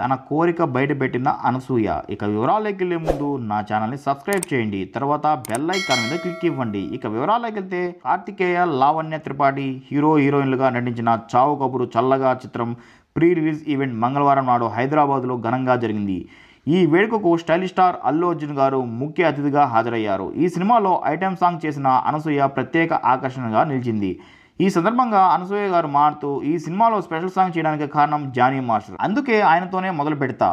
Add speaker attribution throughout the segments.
Speaker 1: తన కోరిక బయటపెట్టిన అనసూయ ఇక వివరాల్లోకి వెళ్ళే ముందు నా ఛానల్ని సబ్స్క్రైబ్ చేయండి తర్వాత బెల్ ఐకాన్ మీద క్లిక్ ఇవ్వండి ఇక వివరాల్లోకి వెళ్తే కార్తికేయ లావణ్య త్రిపాఠి హీరో హీరోయిన్లుగా నటించిన చావు కబురు చల్లగా చిత్రం ప్రీ రిలీజ్ ఈవెంట్ మంగళవారం నాడు హైదరాబాద్లో ఘనంగా జరిగింది ఈ వేడుకకు స్టైల్ స్టార్ అల్లు అర్జున్ గారు ముఖ్య అతిథిగా హాజరయ్యారు ఈ సినిమాలో ఐటెం సాంగ్ చేసిన అనసూయ ప్రత్యేక ఆకర్షణగా నిలిచింది ఈ సందర్భంగా అనసూయ గారు మారుతూ ఈ సినిమాలో స్పెషల్ సాంగ్ చేయడానికి కారణం జానీ మాస్టర్ అందుకే ఆయనతోనే మొదలు పెడతా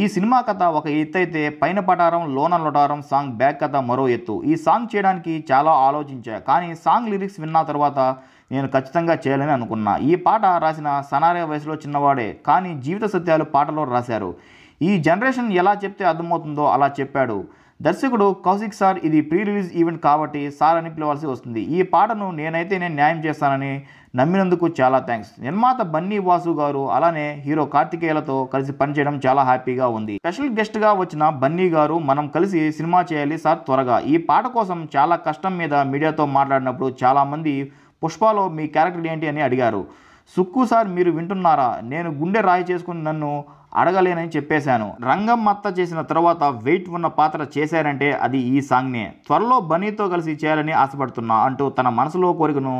Speaker 1: ఈ సినిమా కథ ఒక ఎత్తు అయితే పైన పటారం లోన లొటారం సాంగ్ బ్యాక్ కథ మరో ఎత్తు ఈ సాంగ్ చేయడానికి చాలా ఆలోచించా కానీ సాంగ్ లిరిక్స్ విన్న తర్వాత నేను ఖచ్చితంగా చేయాలని అనుకున్నా ఈ పాట రాసిన సనారే వయసులో చిన్నవాడే కానీ జీవిత సత్యాలు పాటలో రాశారు ఈ జనరేషన్ ఎలా చెప్తే అర్థమవుతుందో అలా చెప్పాడు దర్శకుడు కౌశిక్ సార్ ఇది ప్రీ రిలీజ్ ఈవెంట్ కాబట్టి సార్ అని పిలవాల్సి వస్తుంది ఈ పాటను నేనైతే నేను న్యాయం చేస్తానని నమ్మినందుకు చాలా థ్యాంక్స్ నిర్మాత బన్నీ వాసు గారు అలానే హీరో కార్తికేయులతో కలిసి పనిచేయడం చాలా హ్యాపీగా ఉంది స్పెషల్ గెస్ట్గా వచ్చిన బన్నీ గారు మనం కలిసి సినిమా చేయాలి సార్ త్వరగా ఈ పాట కోసం చాలా కష్టం మీద మీడియాతో మాట్లాడినప్పుడు చాలామంది పుష్పలో మీ క్యారెక్టర్ ఏంటి అని అడిగారు సుక్కు సార్ మీరు వింటున్నారా నేను గుండె రాయి చేసుకుని నన్ను అడగలేనని చెప్పేశాను రంగం మత్త చేసిన తర్వాత వెయిట్ ఉన్న పాత్ర చేశారంటే అది ఈ సాంగ్నే త్వరలో బనీతో కలిసి చేయాలని ఆశపడుతున్నా అంటూ తన మనసులో కోరికను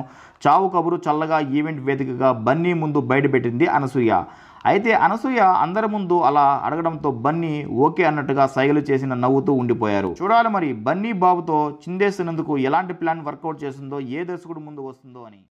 Speaker 1: చావు కబురు చల్లగా ఈవెంట్ వేదికగా బన్నీ ముందు బయటపెట్టింది అనసూయ అయితే అనసూయ అందరి ముందు అలా అడగడంతో బన్నీ ఓకే అన్నట్టుగా సైగలు చేసిన నవ్వుతూ ఉండిపోయారు చూడాలి మరి బన్నీ బాబుతో చిందేసినందుకు ఎలాంటి ప్లాన్ వర్కౌట్ చేస్తుందో ఏ దర్శకుడు ముందు వస్తుందో అని